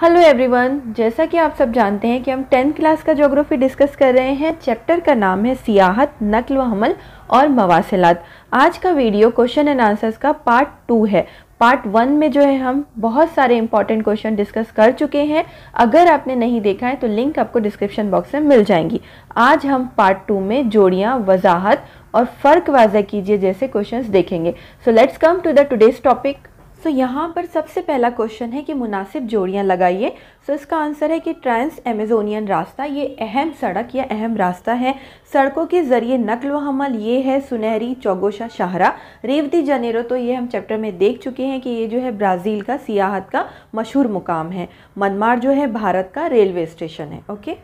hello everyone जैसा कि आप सब जानते हैं कि हम टेंथ क्लास का जोग्राफ़ी डिस्कस कर रहे हैं चैप्टर का नाम है सियाहत नकल व हमल और मवासिलत आज का वीडियो क्वेश्चन एंड आंसर्स का पार्ट टू है पार्ट वन में जो है हम बहुत सारे इंपॉर्टेंट क्वेश्चन डिस्कस कर चुके हैं अगर आपने नहीं देखा है तो लिंक आपको डिस्क्रिप्शन बॉक्स में मिल जाएंगी आज हम पार्ट टू में जोड़ियाँ वजाहत और फ़र्क वाजह कीजिए जैसे क्वेश्चंस देखेंगे so let's come to the today's topic so so, यहाँ पर सबसे पहला क्वेश्चन है कि मुनासिब जोड़ियाँ लगाइए सो so, इसका आंसर है कि ट्रांस एमेजोनियन रास्ता ये अहम सड़क या अहम रास्ता है सड़कों के ज़रिए नकल व हमल ये है सुनहरी चौगोशा शाहरा रेवती जनेरो तो ये हम चैप्टर में देख चुके हैं कि ये जो है ब्राज़ील का सियाहत का मशहूर मुकाम है मनमार जो है भारत का रेलवे स्टेशन है ओके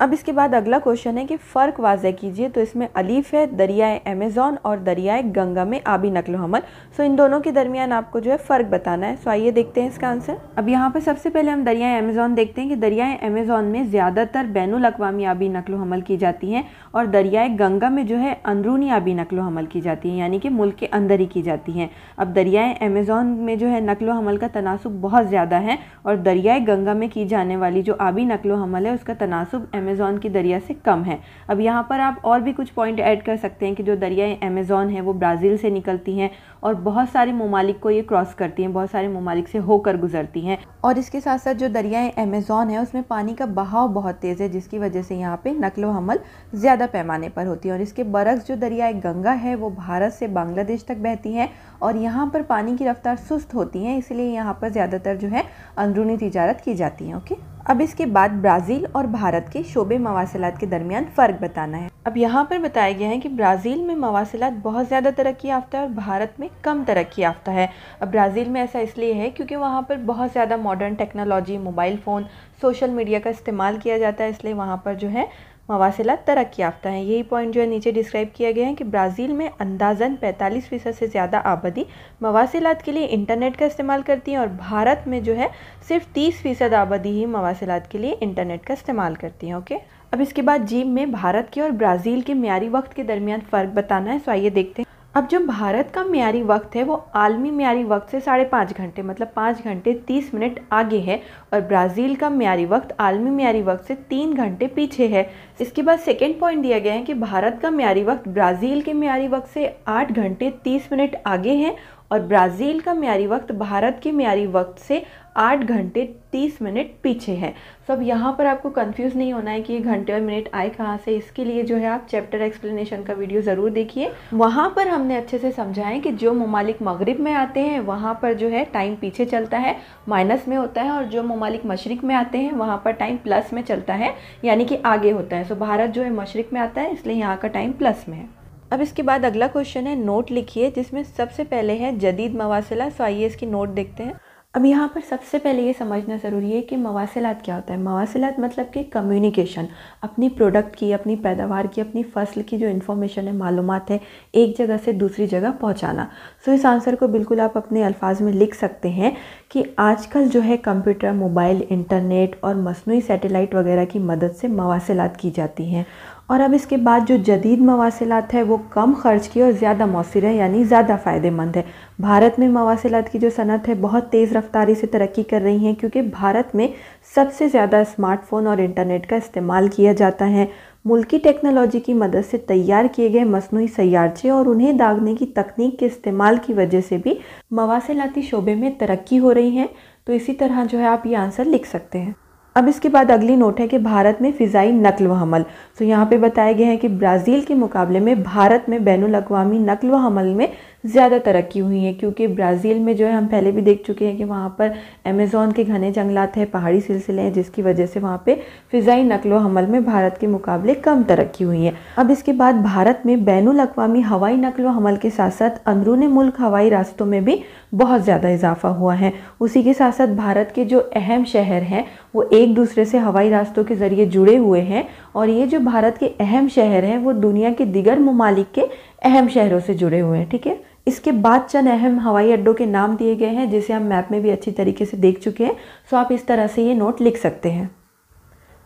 अब इसके बाद अगला क्वेश्चन है कि फ़र्क वाजह कीजिए तो इसमें अलीफ है दरियाए अमेज़ोन और दरियाए गंगा में आबी नकल हमल सो इन दोनों के दरमियान आपको जो है फ़र्क बताना है सो आइए देखते हैं इसका आंसर अब यहाँ पर सबसे पहले हम दरियाए अमेज़ोन देखते हैं कि दरियाए अमेज़ोन में ज़्यादातर बैन अवी आबी नकल हमल की जाती हैं और दरियाए गंगा में जो है अंदरूनी आबी नकल हमल की जाती हैं यानी कि मुल्क के अंदर ही की जाती हैं अब दरियाए अमेज़ोन में जो है नकल हमल का तनासब बहुत ज़्यादा है और दरियाए गंगा में की जाने वाली जो आबी नकल हमल है उसका तनासब अमेज़ोन की दरिया से कम है अब यहाँ पर आप और भी कुछ पॉइंट ऐड कर सकते हैं कि जो दरियाएँ अमेज़ोन है वो ब्राज़ील से निकलती हैं और बहुत सारे ममालिक को ये क्रॉस करती हैं बहुत सारे ममालिक से होकर गुजरती हैं और इसके साथ साथ जो दरियाएँ अमेज़ोन है उसमें पानी का बहाव बहुत तेज़ है जिसकी वजह से यहाँ पर नकल हमल ज़्यादा पैमाने पर होती है और इसके बरक्स जो दरियाए गंगा है वो भारत से बांग्लादेश तक बहती हैं और यहाँ पर पानी की रफ्तार सुस्त होती हैं इसलिए यहाँ पर ज़्यादातर जो है अंदरूनी तजारत की जाती है ओके अब इसके बाद ब्राज़ील और भारत के शोबे मवासलात के दरमियान फ़र्क बताना है अब यहाँ पर बताया गया है कि ब्राज़ील में मवासलात बहुत ज़्यादा तरक्की याफ्ता है और भारत में कम तरक्की याफ्ता है अब ब्राज़ील में ऐसा इसलिए है क्योंकि वहाँ पर बहुत ज़्यादा modern technology mobile phone social media का इस्तेमाल किया जाता है इसलिए वहाँ पर जो है मवासिलत तरक् याफ्ता हैं यही पॉइंट जो है नीचे डिस्क्राइब किया गया है कि ब्राज़ील में अंदाजन 45 फ़ीसद से ज़्यादा आबादी मवासिलत के लिए इंटरनेट का इस्तेमाल करती है और भारत में जो है सिर्फ 30 फ़ीसद आबादी ही मवासिलत के लिए इंटरनेट का इस्तेमाल करती है ओके अब इसके बाद जीप में भारत के और ब्राज़ील के म्यारी वक्त के दरमियान फ़र्क बताना है सो आइए देखते हैं अब जो भारत का म्यारी वक्त है वो आलमी म्यारी वक्त से साढ़े पाँच घंटे मतलब पाँच घंटे तीस मिनट आगे है और ब्राज़ील का म्यारी वक्त आलमी म्यारी वक्त से तीन घंटे पीछे है इसके बाद सेकेंड पॉइंट दिया गया है कि भारत का म्यारी वक्त ब्राज़ील के म्यारी वक्त से आठ घंटे तीस मिनट आगे हैं और ब्राज़ील का म्यारी वक्त भारत के म्यारी वक्त से आठ घंटे तीस मिनट पीछे है सो अब यहाँ पर आपको कंफ्यूज नहीं होना है कि ये घंटे और मिनट आए कहाँ से इसके लिए जो है आप चैप्टर एक्सप्लेनेशन का वीडियो ज़रूर देखिए वहाँ पर हमने अच्छे से समझा है कि जो ममालिक मगरब में आते हैं वहाँ पर जो है टाइम पीछे चलता है माइनस में होता है और जो ममालिक मशरक़ में आते हैं वहाँ पर टाइम प्लस में चलता है यानी कि आगे होता है सो भारत जो है मशरक़ में आता है इसलिए यहाँ का टाइम प्लस में है अब इसके बाद अगला क्वेश्चन है नोट लिखिए जिसमें सबसे पहले है जदीद मवासिला सो आइए इसकी नोट देखते हैं अब यहाँ पर सबसे पहले ये समझना ज़रूरी है कि मवासिलत क्या होता है मवासिलत मतलब कि कम्युनिकेशन अपनी प्रोडक्ट की अपनी पैदावार की अपनी फसल की जो इन्फॉर्मेशन है मालूम है एक जगह से दूसरी जगह पहुँचाना सो इस आंसर को बिल्कुल आप अपने अल्फाज में लिख सकते हैं कि आजकल जो है कंप्यूटर मोबाइल इंटरनेट और मसनू सैटेलाइट वगैरह की मदद से मवासिलत की जाती हैं और अब इसके बाद जो जदीद मवासिलत है वो कम खर्च की और ज़्यादा मौसर है यानी ज़्यादा फ़ायदेमंद है भारत में मवासिलत की जो सनत है बहुत तेज़ रफ्तारी से तरक्की कर रही है क्योंकि भारत में सबसे ज़्यादा स्मार्टफ़ोन और इंटरनेट का इस्तेमाल किया जाता है मुल्की टेक्नोलॉजी की मदद से तैयार किए गए मसनू सयारचे और उन्हें दागने की तकनीक के इस्तेमाल की वजह से भी मवासिलती शोबे में तरक्की हो रही है तो इसी तरह जो है आप ये आंसर लिख सकते हैं अब इसके बाद अगली नोट है कि भारत में फ़िज़ाई नकल व हमल सो तो यहाँ पे बताया गया है कि ब्राज़ील के मुकाबले में भारत में बैन अवी नकल व हमल में ज़्यादा तरक्की हुई है क्योंकि ब्राज़ील में जो है हम पहले भी देख चुके हैं कि वहाँ पर अमेज़ोन के घने जंगलात हैं पहाड़ी सिलसिले हैं जिसकी वजह से वहाँ पर फ़िज़ाई नकलो हमल में भारत के मुकाबले कम तरक्की हुई है अब इसके बाद भारत में बैन अवी हवाई नकलो हमल के साथ साथ अंदरून मुल्क हवाई रास्तों में भी बहुत ज़्यादा इजाफा हुआ है उसी के साथ साथ भारत के जो अहम शहर हैं वो एक दूसरे से हवाई रास्तों के ज़रिए जुड़े हुए हैं और ये जो भारत के अहम शहर हैं वो दुनिया के दिगर ममालिक के अहम शहरों से जुड़े हुए हैं ठीक है इसके बाद चंद अहम हवाई अड्डों के नाम दिए गए हैं जिसे हम मैप में भी अच्छी तरीके से देख चुके हैं सो आप इस तरह से ये नोट लिख सकते हैं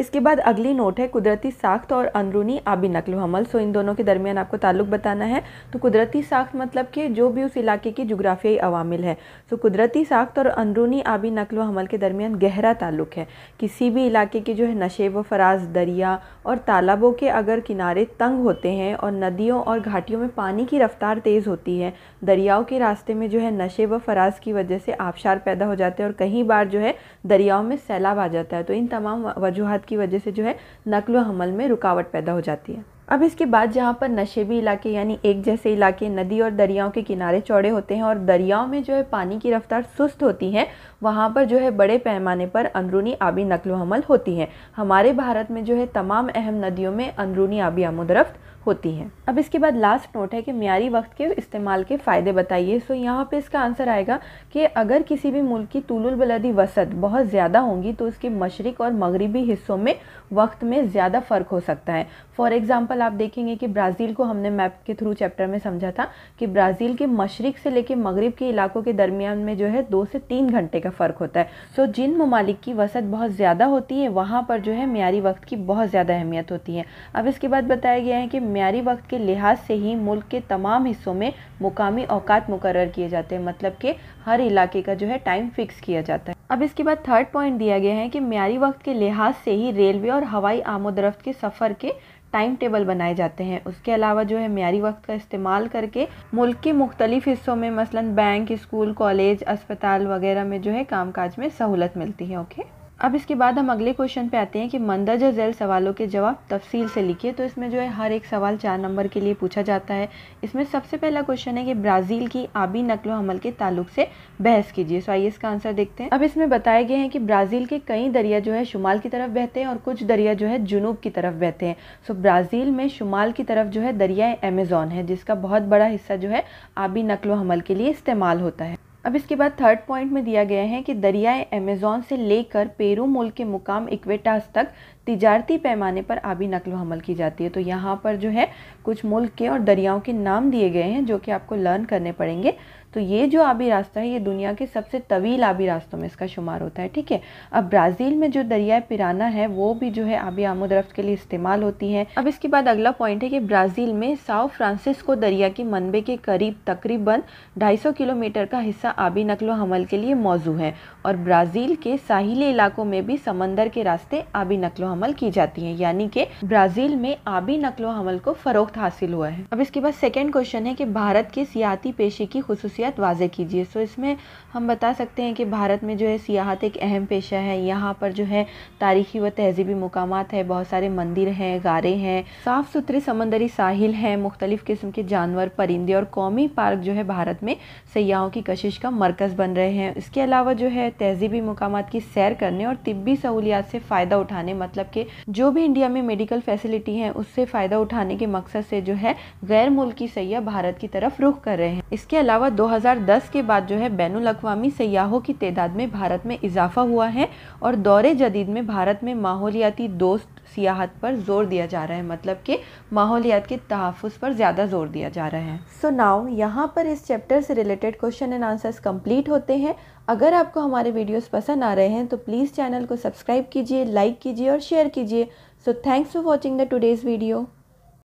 इसके बाद अगली नोट है कुदरती साख्त और अंदरूनी आबी नकल हमल सो इन दोनों के दरमियान आपको ताल्लुक बताना है तो कुदरती साख्त मतलब कि जो भी उस इलाके की जुग्राफियाई अवामिल है सो कुदरती साख्त और अंदरूनी आबी नकल हमल के दरमियान गहरा ताल्लुक है किसी भी इलाके के जो है नशे व फराज दरिया और तालाबों के अगर किनारे तंग होते हैं और नदियों और घाटियों में पानी की रफ्तार तेज़ होती है दरियाओं के रास्ते में जो है नशे व फराज की वजह से आबशार पैदा हो जाते हैं और कहीं बार जो है दरियाओं में सैलाब आ जाता है तो इन तमाम वजूहत की वजह से जो है नकल हमल में रुकावट पैदा हो जाती है अब इसके बाद जहाँ पर नशेबी इलाके यानी एक जैसे इलाके नदी और दरियाओं के किनारे चौड़े होते हैं और दरियाओं में जो है पानी की रफ्तार सुस्त होती है वहाँ पर जो है बड़े पैमाने पर अंदरूनी आबी नकल हमल होती है हमारे भारत में जो है तमाम अहम नदियों में अंदरूनी आबी आमोदरफ्त होती हैं अब इसके बाद लास्ट नोट है कि मीरी वक्त के इस्तेमाल के फ़ायदे बताइए सो यहाँ पे इसका आंसर आएगा कि अगर किसी भी मुल्क की बलदी वसत बहुत ज़्यादा होंगी तो उसके मशरक और मगरबी हिस्सों में वक्त में ज़्यादा फ़र्क हो सकता है फॉर एग्ज़ाम्पल आप देखेंगे कि ब्राज़ील को हमने मैप के थ्रू चैप्टर में समझा था कि ब्राज़ील के मशरक से लेकर मगरब के इलाकों के दरमियान में जो है दो से तीन घंटे का फ़र्क होता है सो जिन ममालिक की वसत बहुत ज़्यादा होती है वहाँ पर जो है मीरी वक्त की बहुत ज़्यादा अहमियत होती है अब इसके बाद बताया गया है कि मीरी वक्त के लिहाज से ही मुल्क के तमाम हिस्सों में मुकामी अवकात मुकर किए जाते हैं मतलब कि हर इलाके का जो है टाइम फिक्स किया जाता है अब इसके बाद थर्ड पॉइंट दिया गया है कि मीरी वक्त के लिहाज से ही रेलवे और हवाई आमोदरफ्त के सफ़र के टाइम टेबल बनाए जाते हैं उसके अलावा जो है मीरी वक्त का इस्तेमाल करके मुल्क के मुख्तलिफ हिस्सों में मसलन बैंक स्कूल कॉलेज अस्पताल वगैरह में जो है कामकाज में सहूलत मिलती है ओके अब इसके बाद हम अगले क्वेश्चन पे आते हैं कि मंदरजा झैल सवालों के जवाब तफसील से लिखिए तो इसमें जो है हर एक सवाल चार नंबर के लिए पूछा जाता है इसमें सबसे पहला क्वेश्चन है कि ब्राज़ील की आबी नकलो हमल के ताल्लुक से बहस कीजिए सो आइए इसका आंसर देखते हैं अब इसमें बताए गए हैं कि ब्राज़ील के कई दरिया जो है शुमाल की तरफ बहते हैं और कुछ दरिया जो है जुनूब की तरफ बहते हैं सो ब्राज़ील में शुमाल की तरफ जो है दरिया अमेज़ोन है जिसका बहुत बड़ा हिस्सा जो है आबी नकलो हमल के लिए इस्तेमाल होता है अब इसके बाद थर्ड पॉइंट में दिया गया है कि दरियाए अमेजोन से लेकर पेरू मुल्क के मुकाम इक्वेटास तक तिजारती पैमाने पर आबी नकल हमल की जाती है तो यहाँ पर जो है कुछ मुल्क के और दरियाओं के नाम दिए गए हैं जो कि आपको लर्न करने पड़ेंगे तो ये जो आबी रास्ता है ये दुनिया के सबसे तवील आबी रास्तों में इसका शुमार होता है ठीक है अब ब्राज़ील में जो दरियाए पिराना है वो भी जो है आबी आमोदरफ्त के लिए इस्तेमाल होती है अब इसके बाद अगला पॉइंट है कि ब्राज़ील में साओ फ्रांसिस्को दरिया के मनबे के करीब तकरीबन ढाई किलोमीटर का हिस्सा आबी नकलो हमल के लिए मौजू है और ब्राज़ील के साहिली इलाकों में भी समंदर के रास्ते आबी नकलो हमल की जाती है यानी कि ब्राज़ील में आबी नकलो हमल को फ़रोख्त हासिल हुआ है अब इसके बाद सेकेंड क्वेश्चन है कि भारत के सियाहती पेशे की खसूसियात वाजे कीजिए सो इसमें हम बता सकते हैं कि भारत में जो है सियाहत एक अहम पेशा है यहाँ पर जो है तारीखी व तहजीबी मुकाम है बहुत सारे मंदिर हैं गारे हैं साफ़ सुथरे समंदरी साहिल हैं मुख्तलिफ़ किस्म के जानवर परिंदे और कौमी पार्क जो है भारत में सयाहों की कशिश का मरकज़ बन रहे हैं इसके अलावा जो है में तहजीबी मकाम की सैर करने और तिब्बी सहूलियात से फ़ायदा उठाने मतलब कि जो भी इंडिया में मेडिकल फैसिलिटी है उससे फ़ायदा उठाने के मकसद से जो है गैर मुल्की सयाह भारत की तरफ रुख कर रहे हैं इसके अलावा 2010 के बाद जो है बैन अवी सयाहों की तादाद में भारत में इजाफा हुआ है और दौरे जदीद में भारत में माहौलियाती दोस्त सियाहत पर जोर दिया जा रहा है मतलब कि माहौलियात के तहफ़ पर ज़्यादा जोर दिया जा रहा है सो so नाउ यहाँ पर इस चैप्टर से related question and answers complete होते हैं अगर आपको हमारे हमारे वीडियोस पसंद आ रहे हैं तो प्लीज़ चैनल को सब्सक्राइब कीजिए लाइक कीजिए और शेयर कीजिए so thanks for watching the today's video